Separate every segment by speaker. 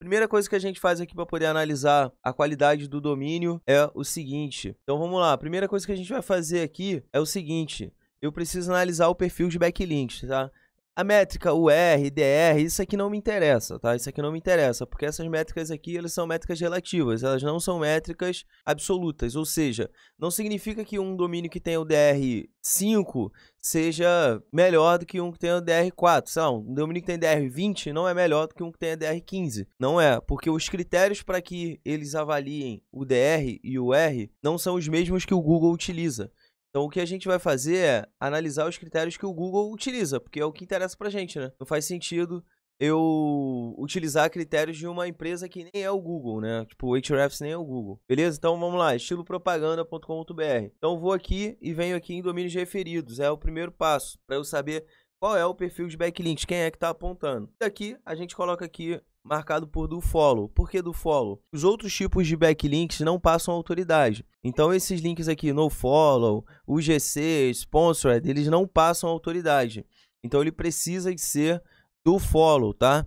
Speaker 1: Primeira coisa que a gente faz aqui para poder analisar a qualidade do domínio é o seguinte. Então vamos lá, a primeira coisa que a gente vai fazer aqui é o seguinte. Eu preciso analisar o perfil de backlinks, tá? A métrica UR, DR, isso aqui não me interessa, tá? Isso aqui não me interessa, porque essas métricas aqui, elas são métricas relativas, elas não são métricas absolutas, ou seja, não significa que um domínio que tenha o DR5 seja melhor do que um que tenha o DR4. Sei lá, um domínio que tem DR20 não é melhor do que um que tenha DR15. Não é, porque os critérios para que eles avaliem o DR e o R não são os mesmos que o Google utiliza. Então o que a gente vai fazer é analisar os critérios que o Google utiliza, porque é o que interessa pra gente, né? Não faz sentido eu utilizar critérios de uma empresa que nem é o Google, né? Tipo, o Ahrefs nem é o Google. Beleza? Então vamos lá, estilopropaganda.com.br. Então vou aqui e venho aqui em domínios referidos, é o primeiro passo para eu saber qual é o perfil de backlinks, quem é que está apontando. Daqui a gente coloca aqui marcado por do follow. Por que do follow? Os outros tipos de backlinks não passam autoridade. Então esses links aqui, no follow, UGC, sponsored, eles não passam autoridade. Então ele precisa de ser do follow, tá?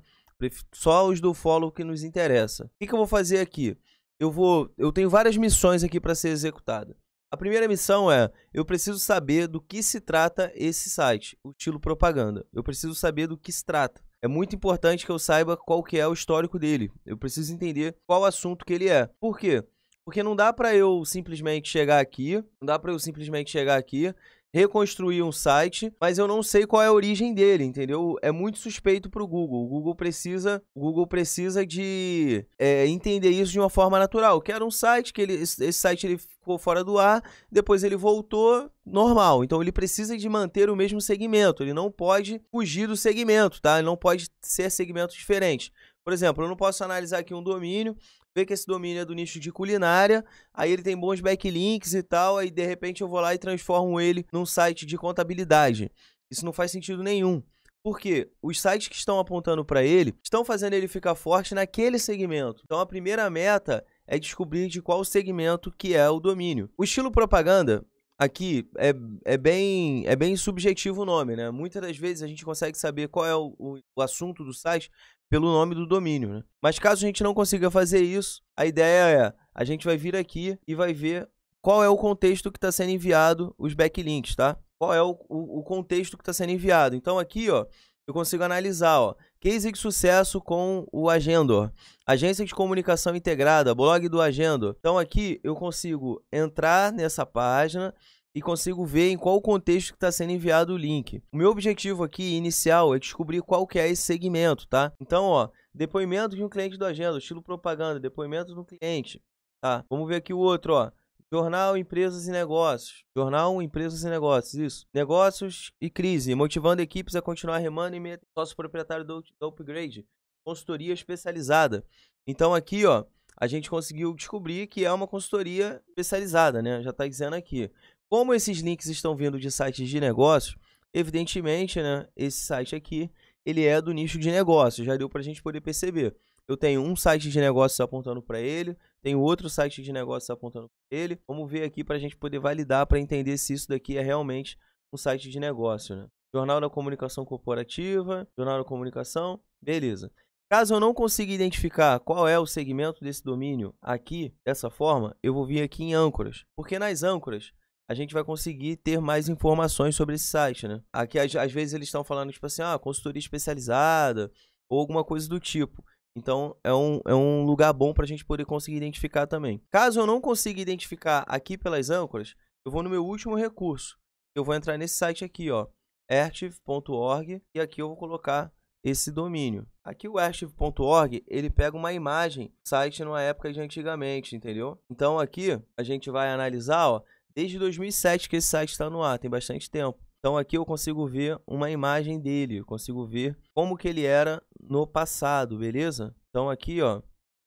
Speaker 1: Só os do follow que nos interessa. O que, eu vou fazer aqui? Eu vou, eu tenho várias missões aqui para ser executada. A primeira missão é: eu preciso saber do que se trata esse site, o estilo propaganda. Eu preciso saber do que se trata é muito importante que eu saiba qual que é o histórico dele. Eu preciso entender qual assunto que ele é. Por quê? Porque não dá para eu simplesmente chegar aqui, não dá para eu simplesmente chegar aqui reconstruir um site, mas eu não sei qual é a origem dele, entendeu? É muito suspeito para o Google. O Google precisa, o Google precisa de é, entender isso de uma forma natural. Que era um site que ele, esse site ele ficou fora do ar, depois ele voltou normal. Então ele precisa de manter o mesmo segmento. Ele não pode fugir do segmento, tá? Ele não pode ser segmento diferente. Por exemplo, eu não posso analisar aqui um domínio vê que esse domínio é do nicho de culinária, aí ele tem bons backlinks e tal, aí de repente eu vou lá e transformo ele num site de contabilidade. Isso não faz sentido nenhum. Porque os sites que estão apontando para ele estão fazendo ele ficar forte naquele segmento. Então a primeira meta é descobrir de qual segmento que é o domínio. O estilo propaganda aqui é, é, bem, é bem subjetivo o nome, né? Muitas das vezes a gente consegue saber qual é o, o, o assunto do site pelo nome do domínio. Né? Mas caso a gente não consiga fazer isso, a ideia é a gente vai vir aqui e vai ver qual é o contexto que está sendo enviado os backlinks, tá? Qual é o, o, o contexto que está sendo enviado. Então aqui, ó, eu consigo analisar, ó, case de sucesso com o Agendor, agência de comunicação integrada, blog do Agendor. Então aqui eu consigo entrar nessa página, e consigo ver em qual contexto está sendo enviado o link. O meu objetivo aqui inicial é descobrir qual que é esse segmento, tá? Então, ó, depoimento de um cliente do agenda, estilo propaganda, depoimento do cliente. Tá, vamos ver aqui o outro, ó. Jornal, empresas e negócios. Jornal, empresas e negócios, isso. Negócios e crise, motivando equipes a continuar remando e sócio proprietário do, do Upgrade. Consultoria especializada. Então aqui, ó, a gente conseguiu descobrir que é uma consultoria especializada, né? Já tá dizendo aqui. Como esses links estão vindo de sites de negócios, evidentemente, né, esse site aqui, ele é do nicho de negócio, já deu para a gente poder perceber. Eu tenho um site de negócios apontando para ele, tenho outro site de negócios apontando para ele. Vamos ver aqui para a gente poder validar, para entender se isso daqui é realmente um site de negócio. Né? Jornal da Comunicação Corporativa, Jornal da Comunicação, beleza. Caso eu não consiga identificar qual é o segmento desse domínio aqui, dessa forma, eu vou vir aqui em âncoras. Porque nas âncoras, a gente vai conseguir ter mais informações sobre esse site, né? Aqui, às, vezes, eles estão falando, tipo assim, ah, consultoria especializada ou alguma coisa do tipo. Então, é um, é um lugar bom para a gente poder conseguir identificar também. Caso eu não consiga identificar aqui pelas âncoras, eu vou no meu último recurso. Eu vou entrar nesse site aqui, ó, archive.org, e aqui eu vou colocar esse domínio. Aqui o archive.org, ele pega uma imagem site numa época de antigamente, entendeu? Então aqui a gente vai analisar, ó, Desde 2007 que esse site está no ar, tem bastante tempo. Então aqui eu consigo ver uma imagem dele, eu consigo ver como que ele era no passado, beleza? Então aqui, ó,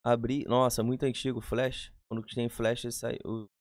Speaker 1: abri, nossa, muito antigo o Flash. Quando tem Flash,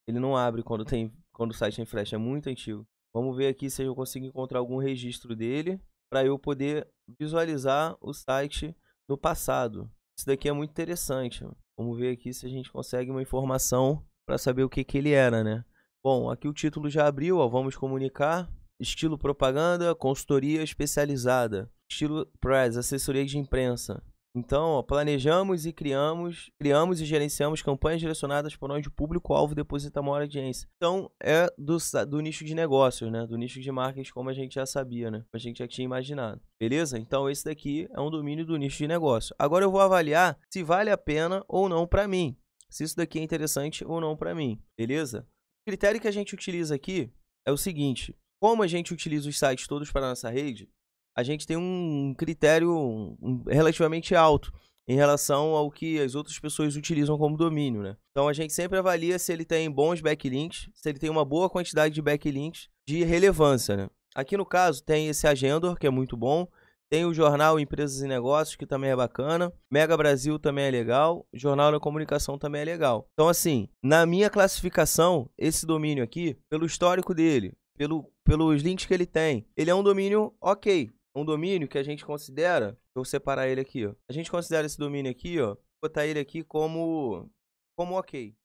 Speaker 1: ele não abre quando tem, quando o site tem Flash, é muito antigo. Vamos ver aqui se eu consigo encontrar algum registro dele para eu poder visualizar o site no passado. Isso daqui é muito interessante. Vamos ver aqui se a gente consegue uma informação para saber o que, que ele era, né? Bom, aqui o título já abriu, ó, vamos comunicar. Estilo propaganda, consultoria especializada. Estilo press, assessoria de imprensa. Então, ó, planejamos e criamos, criamos e gerenciamos campanhas direcionadas para onde o público-alvo deposita a maior audiência. Então, é do, do nicho de negócios, né? Do nicho de marketing, como a gente já sabia, né? A gente já tinha imaginado. Beleza? Então, esse daqui é um domínio do nicho de negócio. Agora eu vou avaliar se vale a pena ou não para mim. Se isso daqui é interessante ou não para mim. Beleza? O critério que a gente utiliza aqui é o seguinte: como a gente utiliza os sites todos para a nossa rede, a gente tem um critério relativamente alto em relação ao que as outras pessoas utilizam como domínio, né? Então a gente sempre avalia se ele tem bons backlinks, se ele tem uma boa quantidade de backlinks de relevância, né? Aqui no caso tem esse Agendor, que é muito bom, tem o jornal Empresas e Negócios, que também é bacana. Mega Brasil também é legal. Jornal da Comunicação também é legal. Então, assim, na minha classificação, esse domínio aqui, pelo histórico dele, pelo, pelos links que ele tem, ele é um domínio ok. Um domínio que a gente considera. Eu vou separar ele aqui, ó. A gente considera esse domínio aqui, ó. Botar ele aqui como. Como ok.